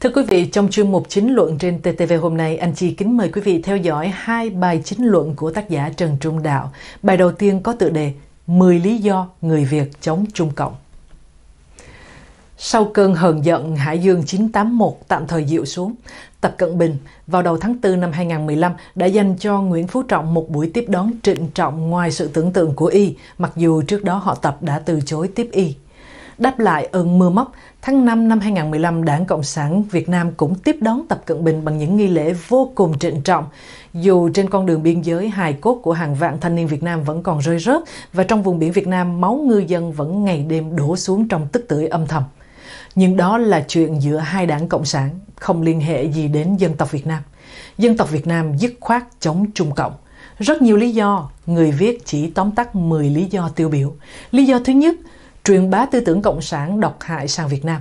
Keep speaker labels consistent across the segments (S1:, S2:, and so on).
S1: Thưa quý vị, trong chuyên mục chính luận trên TTV hôm nay, anh chị kính mời quý vị theo dõi hai bài chính luận của tác giả Trần Trung Đạo. Bài đầu tiên có tựa đề 10 lý do người Việt chống Trung Cộng. Sau cơn hờn giận Hải Dương 981 tạm thời dịu xuống, Tập Cận Bình vào đầu tháng 4 năm 2015 đã dành cho Nguyễn Phú Trọng một buổi tiếp đón trịnh trọng ngoài sự tưởng tượng của y, mặc dù trước đó họ Tập đã từ chối tiếp y Đáp lại ơn mưa móc, tháng 5 năm 2015, Đảng Cộng sản Việt Nam cũng tiếp đón Tập Cận Bình bằng những nghi lễ vô cùng trịnh trọng. Dù trên con đường biên giới, hài cốt của hàng vạn thanh niên Việt Nam vẫn còn rơi rớt và trong vùng biển Việt Nam, máu ngư dân vẫn ngày đêm đổ xuống trong tức tưởi âm thầm. Nhưng đó là chuyện giữa hai đảng Cộng sản, không liên hệ gì đến dân tộc Việt Nam. Dân tộc Việt Nam dứt khoát chống Trung Cộng. Rất nhiều lý do, người viết chỉ tóm tắt 10 lý do tiêu biểu. Lý do thứ nhất, truyền bá tư tưởng cộng sản độc hại sang Việt Nam.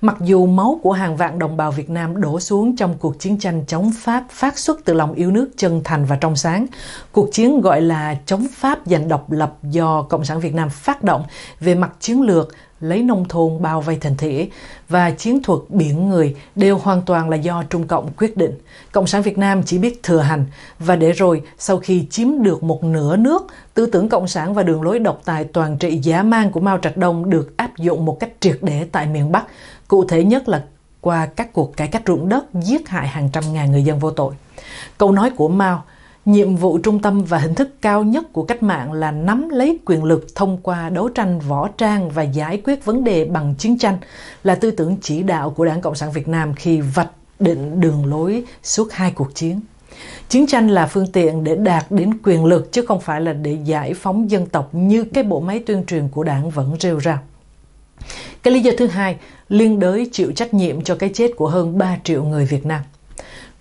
S1: Mặc dù máu của hàng vạn đồng bào Việt Nam đổ xuống trong cuộc chiến tranh chống Pháp phát xuất từ lòng yêu nước chân thành và trong sáng, cuộc chiến gọi là chống Pháp giành độc lập do Cộng sản Việt Nam phát động về mặt chiến lược lấy nông thôn bao vây thành thị và chiến thuật biển người đều hoàn toàn là do Trung Cộng quyết định. Cộng sản Việt Nam chỉ biết thừa hành và để rồi sau khi chiếm được một nửa nước, tư tưởng Cộng sản và đường lối độc tài toàn trị dã mang của Mao Trạch Đông được áp dụng một cách triệt để tại miền Bắc, cụ thể nhất là qua các cuộc cải cách ruộng đất giết hại hàng trăm ngàn người dân vô tội. Câu nói của Mao Nhiệm vụ trung tâm và hình thức cao nhất của cách mạng là nắm lấy quyền lực thông qua đấu tranh võ trang và giải quyết vấn đề bằng chiến tranh là tư tưởng chỉ đạo của Đảng Cộng sản Việt Nam khi vạch định đường lối suốt hai cuộc chiến. Chiến tranh là phương tiện để đạt đến quyền lực chứ không phải là để giải phóng dân tộc như cái bộ máy tuyên truyền của đảng vẫn rêu rao. Cái lý do thứ hai, liên đới chịu trách nhiệm cho cái chết của hơn 3 triệu người Việt Nam.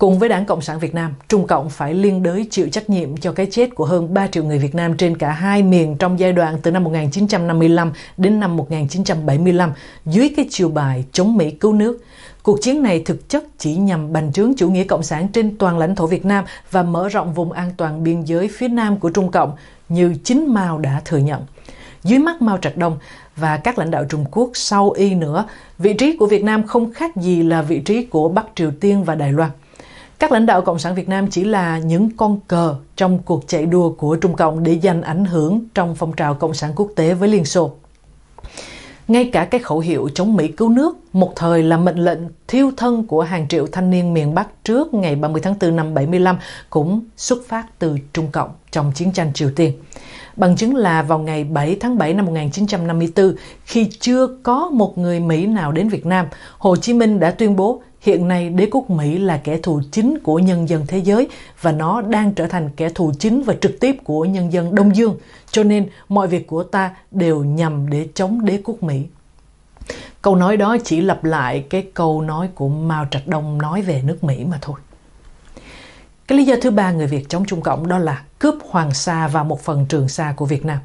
S1: Cùng với Đảng Cộng sản Việt Nam, Trung Cộng phải liên đới chịu trách nhiệm cho cái chết của hơn 3 triệu người Việt Nam trên cả hai miền trong giai đoạn từ năm 1955 đến năm 1975 dưới cái chiều bài chống Mỹ cứu nước. Cuộc chiến này thực chất chỉ nhằm bành trướng chủ nghĩa cộng sản trên toàn lãnh thổ Việt Nam và mở rộng vùng an toàn biên giới phía nam của Trung Cộng như chính Mao đã thừa nhận. Dưới mắt Mao Trạch Đông và các lãnh đạo Trung Quốc sau y nữa, vị trí của Việt Nam không khác gì là vị trí của Bắc Triều Tiên và Đài Loan. Các lãnh đạo Cộng sản Việt Nam chỉ là những con cờ trong cuộc chạy đua của Trung Cộng để giành ảnh hưởng trong phong trào Cộng sản quốc tế với Liên Xô. Ngay cả cái khẩu hiệu chống Mỹ cứu nước, một thời là mệnh lệnh thiêu thân của hàng triệu thanh niên miền Bắc trước ngày 30 tháng 4 năm 75 cũng xuất phát từ Trung Cộng trong chiến tranh Triều Tiên. Bằng chứng là vào ngày 7 tháng 7 năm 1954, khi chưa có một người Mỹ nào đến Việt Nam, Hồ Chí Minh đã tuyên bố Hiện nay, đế quốc Mỹ là kẻ thù chính của nhân dân thế giới và nó đang trở thành kẻ thù chính và trực tiếp của nhân dân Đông Dương, cho nên mọi việc của ta đều nhằm để chống đế quốc Mỹ. Câu nói đó chỉ lặp lại cái câu nói của Mao Trạch Đông nói về nước Mỹ mà thôi. Cái lý do thứ ba người Việt chống Trung Cộng đó là cướp Hoàng Sa và một phần Trường Sa của Việt Nam.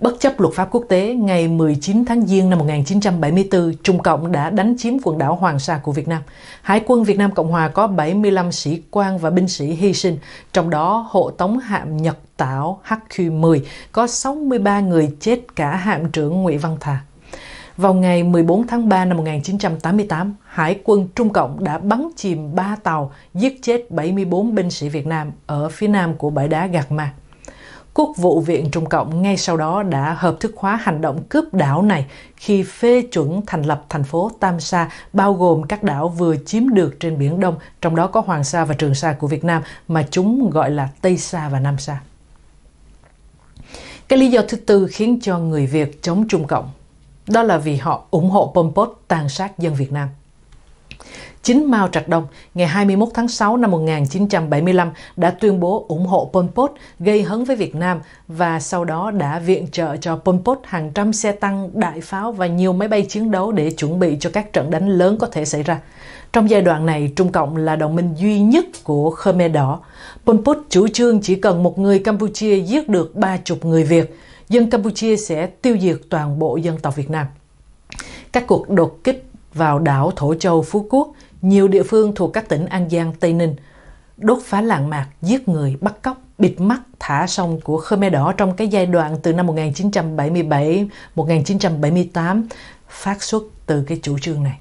S1: Bất chấp luật pháp quốc tế, ngày 19 tháng Giêng năm 1974, Trung Cộng đã đánh chiếm quần đảo Hoàng Sa của Việt Nam. Hải quân Việt Nam Cộng Hòa có 75 sĩ quan và binh sĩ hy sinh, trong đó hộ tống hạm Nhật tảo HQ-10 có 63 người chết cả hạm trưởng Nguyễn Văn Thà. Vào ngày 14 tháng 3 năm 1988, Hải quân Trung Cộng đã bắn chìm 3 tàu, giết chết 74 binh sĩ Việt Nam ở phía nam của bãi đá Gạc Ma. Quốc vụ viện Trung Cộng ngay sau đó đã hợp thức hóa hành động cướp đảo này khi phê chuẩn thành lập thành phố Tam Sa, bao gồm các đảo vừa chiếm được trên Biển Đông, trong đó có Hoàng Sa và Trường Sa của Việt Nam mà chúng gọi là Tây Sa và Nam Sa. Cái lý do thứ tư khiến cho người Việt chống Trung Cộng đó là vì họ ủng hộ Pol Pot tàn sát dân Việt Nam chính Mao Trạch Đông ngày 21 tháng 6 năm 1975 đã tuyên bố ủng hộ Pol Pot gây hấn với Việt Nam và sau đó đã viện trợ cho Pol Pot hàng trăm xe tăng, đại pháo và nhiều máy bay chiến đấu để chuẩn bị cho các trận đánh lớn có thể xảy ra. Trong giai đoạn này, Trung Cộng là đồng minh duy nhất của Khmer Đỏ. Pol Pot chủ trương chỉ cần một người Campuchia giết được ba chục người Việt, dân Campuchia sẽ tiêu diệt toàn bộ dân tộc Việt Nam. Các cuộc đột kích vào đảo Thổ Châu Phú Quốc nhiều địa phương thuộc các tỉnh An Giang, Tây Ninh đốt phá làng mạc, giết người, bắt cóc, bịt mắt, thả sông của Khmer Đỏ trong cái giai đoạn từ năm 1977-1978 phát xuất từ cái chủ trương này.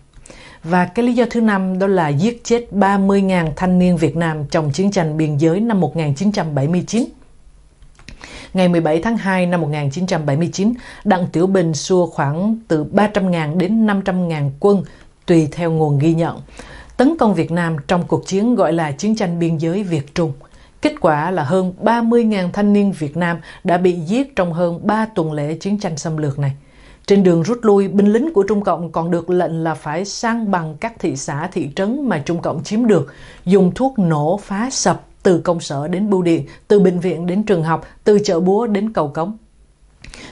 S1: Và cái lý do thứ năm đó là giết chết 30.000 thanh niên Việt Nam trong chiến tranh biên giới năm 1979. Ngày 17 tháng 2 năm 1979, Đặng Tiểu Bình xua khoảng từ 300.000 đến 500.000 quân tùy theo nguồn ghi nhận, tấn công Việt Nam trong cuộc chiến gọi là chiến tranh biên giới Việt Trung. Kết quả là hơn 30.000 thanh niên Việt Nam đã bị giết trong hơn 3 tuần lễ chiến tranh xâm lược này. Trên đường rút lui, binh lính của Trung Cộng còn được lệnh là phải sang bằng các thị xã, thị trấn mà Trung Cộng chiếm được, dùng thuốc nổ phá sập từ công sở đến bưu điện, từ bệnh viện đến trường học, từ chợ búa đến cầu cống.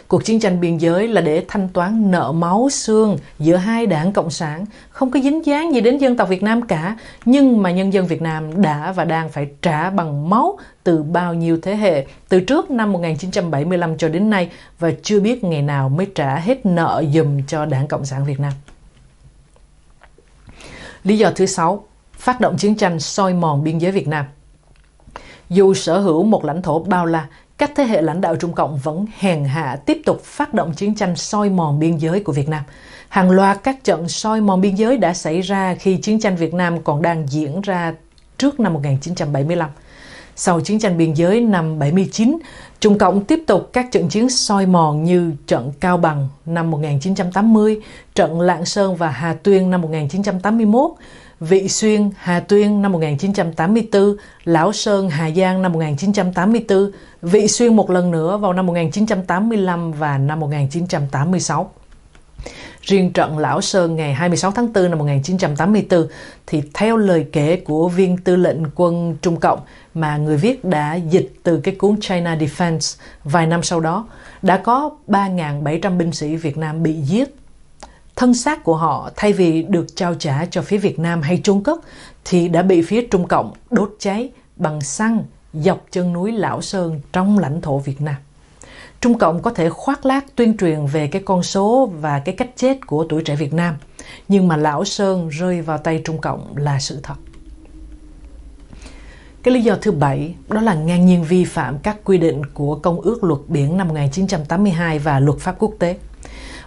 S1: Cuộc chiến tranh biên giới là để thanh toán nợ máu xương giữa hai đảng Cộng sản, không có dính dáng gì đến dân tộc Việt Nam cả, nhưng mà nhân dân Việt Nam đã và đang phải trả bằng máu từ bao nhiêu thế hệ, từ trước năm 1975 cho đến nay và chưa biết ngày nào mới trả hết nợ dùm cho đảng Cộng sản Việt Nam. Lý do thứ sáu, phát động chiến tranh soi mòn biên giới Việt Nam. Dù sở hữu một lãnh thổ bao la, các thế hệ lãnh đạo Trung Cộng vẫn hèn hạ tiếp tục phát động chiến tranh soi mòn biên giới của Việt Nam. Hàng loạt các trận soi mòn biên giới đã xảy ra khi chiến tranh Việt Nam còn đang diễn ra trước năm 1975. Sau chiến tranh biên giới năm 79, Trung Cộng tiếp tục các trận chiến soi mòn như trận Cao Bằng năm 1980, trận Lạng Sơn và Hà Tuyên năm 1981, Vị Xuyên, Hà Tuyên năm 1984, Lão Sơn, Hà Giang năm 1984, Vị Xuyên một lần nữa vào năm 1985 và năm 1986. Riêng trận Lão Sơn ngày 26 tháng 4 năm 1984 thì theo lời kể của viên tư lệnh quân Trung Cộng mà người viết đã dịch từ cái cuốn China Defense vài năm sau đó, đã có 3.700 binh sĩ Việt Nam bị giết thân xác của họ thay vì được trao trả cho phía Việt Nam hay Trung Quốc thì đã bị phía Trung Cộng đốt cháy bằng xăng dọc chân núi Lão Sơn trong lãnh thổ Việt Nam. Trung Cộng có thể khoác lác tuyên truyền về cái con số và cái cách chết của tuổi trẻ Việt Nam, nhưng mà Lão Sơn rơi vào tay Trung Cộng là sự thật. Cái lý do thứ bảy đó là ngang nhiên vi phạm các quy định của Công ước Luật Biển năm 1982 và Luật pháp quốc tế.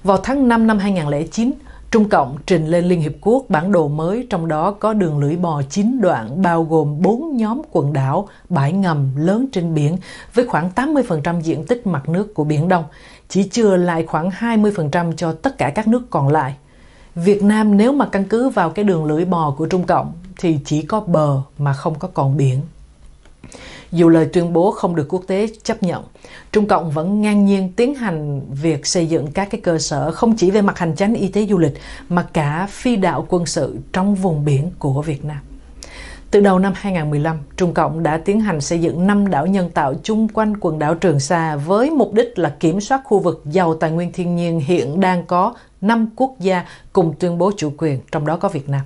S1: Vào tháng 5 năm 2009, Trung Cộng trình lên Liên Hiệp Quốc bản đồ mới trong đó có đường lưỡi bò 9 đoạn bao gồm 4 nhóm quần đảo, bãi ngầm lớn trên biển với khoảng 80% diện tích mặt nước của Biển Đông, chỉ chưa lại khoảng 20% cho tất cả các nước còn lại. Việt Nam nếu mà căn cứ vào cái đường lưỡi bò của Trung Cộng thì chỉ có bờ mà không có còn biển. Dù lời tuyên bố không được quốc tế chấp nhận, Trung Cộng vẫn ngang nhiên tiến hành việc xây dựng các cái cơ sở không chỉ về mặt hành chính y tế du lịch mà cả phi đạo quân sự trong vùng biển của Việt Nam. Từ đầu năm 2015, Trung Cộng đã tiến hành xây dựng 5 đảo nhân tạo chung quanh quần đảo Trường Sa với mục đích là kiểm soát khu vực giàu tài nguyên thiên nhiên hiện đang có 5 quốc gia cùng tuyên bố chủ quyền, trong đó có Việt Nam.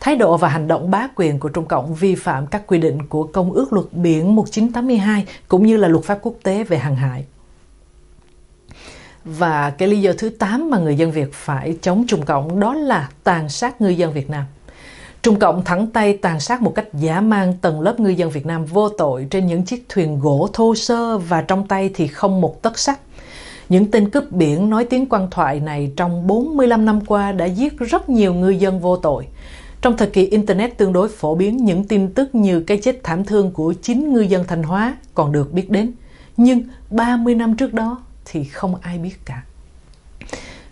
S1: Thái độ và hành động bá quyền của Trung Cộng vi phạm các quy định của Công ước Luật Biển 1982 cũng như là luật pháp quốc tế về hàng hải. Và cái lý do thứ 8 mà người dân Việt phải chống Trung Cộng đó là tàn sát người dân Việt Nam. Trung Cộng thẳng tay tàn sát một cách dã man tầng lớp người dân Việt Nam vô tội trên những chiếc thuyền gỗ thô sơ và trong tay thì không một tấc sắt. Những tên cướp biển nói tiếng quan thoại này trong 45 năm qua đã giết rất nhiều người dân vô tội. Trong thời kỳ Internet tương đối phổ biến, những tin tức như cái chết thảm thương của 9 ngư dân Thanh Hóa còn được biết đến. Nhưng 30 năm trước đó thì không ai biết cả.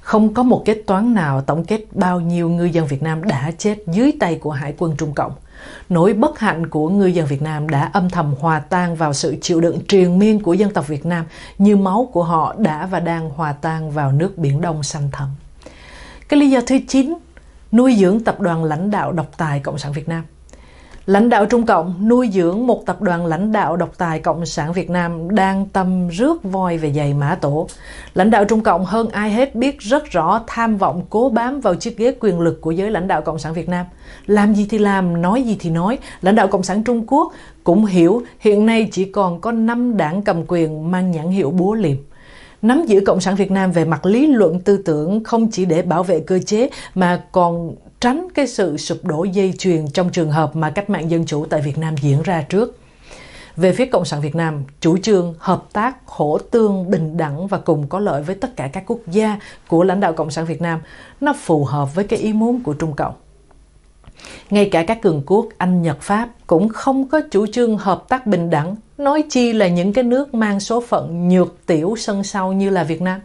S1: Không có một kết toán nào tổng kết bao nhiêu ngư dân Việt Nam đã chết dưới tay của Hải quân Trung Cộng. Nỗi bất hạnh của ngư dân Việt Nam đã âm thầm hòa tan vào sự chịu đựng triền miên của dân tộc Việt Nam như máu của họ đã và đang hòa tan vào nước Biển Đông xanh thẳm. Cái lý do thứ 9 nuôi dưỡng tập đoàn lãnh đạo độc tài Cộng sản Việt Nam. Lãnh đạo Trung Cộng nuôi dưỡng một tập đoàn lãnh đạo độc tài Cộng sản Việt Nam đang tâm rước voi về giày mã tổ. Lãnh đạo Trung Cộng hơn ai hết biết rất rõ tham vọng cố bám vào chiếc ghế quyền lực của giới lãnh đạo Cộng sản Việt Nam. Làm gì thì làm, nói gì thì nói. Lãnh đạo Cộng sản Trung Quốc cũng hiểu hiện nay chỉ còn có 5 đảng cầm quyền mang nhãn hiệu búa liềm nắm giữ cộng sản việt nam về mặt lý luận tư tưởng không chỉ để bảo vệ cơ chế mà còn tránh cái sự sụp đổ dây chuyền trong trường hợp mà cách mạng dân chủ tại việt nam diễn ra trước về phía cộng sản việt nam chủ trương hợp tác khổ tương bình đẳng và cùng có lợi với tất cả các quốc gia của lãnh đạo cộng sản việt nam nó phù hợp với cái ý muốn của trung cộng ngay cả các cường quốc Anh, Nhật, Pháp cũng không có chủ trương hợp tác bình đẳng, nói chi là những cái nước mang số phận nhược tiểu sân sau như là Việt Nam.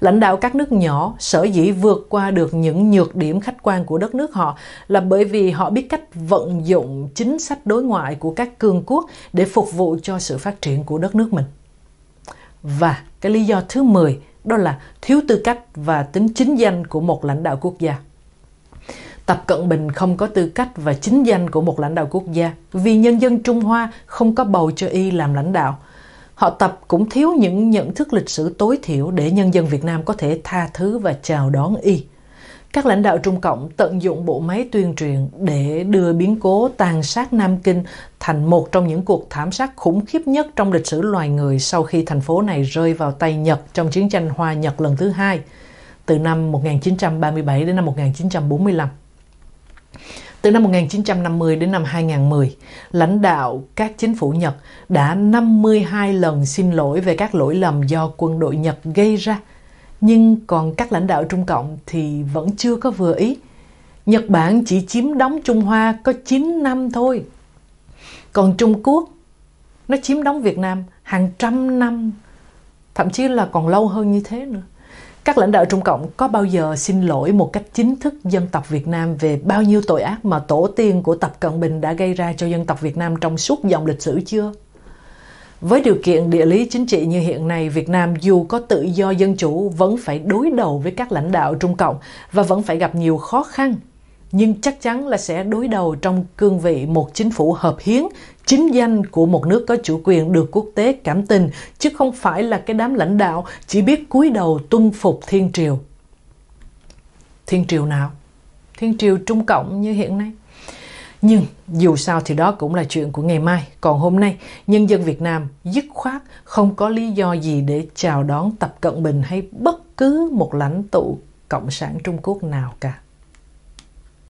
S1: Lãnh đạo các nước nhỏ sở dĩ vượt qua được những nhược điểm khách quan của đất nước họ là bởi vì họ biết cách vận dụng chính sách đối ngoại của các cường quốc để phục vụ cho sự phát triển của đất nước mình. Và cái lý do thứ 10 đó là thiếu tư cách và tính chính danh của một lãnh đạo quốc gia. Tập Cận Bình không có tư cách và chính danh của một lãnh đạo quốc gia vì nhân dân Trung Hoa không có bầu cho y làm lãnh đạo. Họ Tập cũng thiếu những nhận thức lịch sử tối thiểu để nhân dân Việt Nam có thể tha thứ và chào đón y. Các lãnh đạo Trung Cộng tận dụng bộ máy tuyên truyền để đưa biến cố tàn sát Nam Kinh thành một trong những cuộc thảm sát khủng khiếp nhất trong lịch sử loài người sau khi thành phố này rơi vào tay Nhật trong chiến tranh Hoa Nhật lần thứ hai từ năm 1937 đến năm 1945. Từ năm 1950 đến năm 2010, lãnh đạo các chính phủ Nhật đã 52 lần xin lỗi về các lỗi lầm do quân đội Nhật gây ra. Nhưng còn các lãnh đạo Trung Cộng thì vẫn chưa có vừa ý. Nhật Bản chỉ chiếm đóng Trung Hoa có 9 năm thôi. Còn Trung Quốc, nó chiếm đóng Việt Nam hàng trăm năm, thậm chí là còn lâu hơn như thế nữa các lãnh đạo Trung Cộng có bao giờ xin lỗi một cách chính thức dân tộc Việt Nam về bao nhiêu tội ác mà tổ tiên của Tập Cận Bình đã gây ra cho dân tộc Việt Nam trong suốt dòng lịch sử chưa? Với điều kiện địa lý chính trị như hiện nay, Việt Nam dù có tự do dân chủ vẫn phải đối đầu với các lãnh đạo Trung Cộng và vẫn phải gặp nhiều khó khăn. Nhưng chắc chắn là sẽ đối đầu trong cương vị một chính phủ hợp hiến Chính danh của một nước có chủ quyền được quốc tế cảm tình, chứ không phải là cái đám lãnh đạo chỉ biết cúi đầu tuân phục thiên triều. Thiên triều nào? Thiên triều Trung Cộng như hiện nay. Nhưng dù sao thì đó cũng là chuyện của ngày mai. Còn hôm nay, nhân dân Việt Nam dứt khoát không có lý do gì để chào đón Tập Cận Bình hay bất cứ một lãnh tụ Cộng sản Trung Quốc nào cả.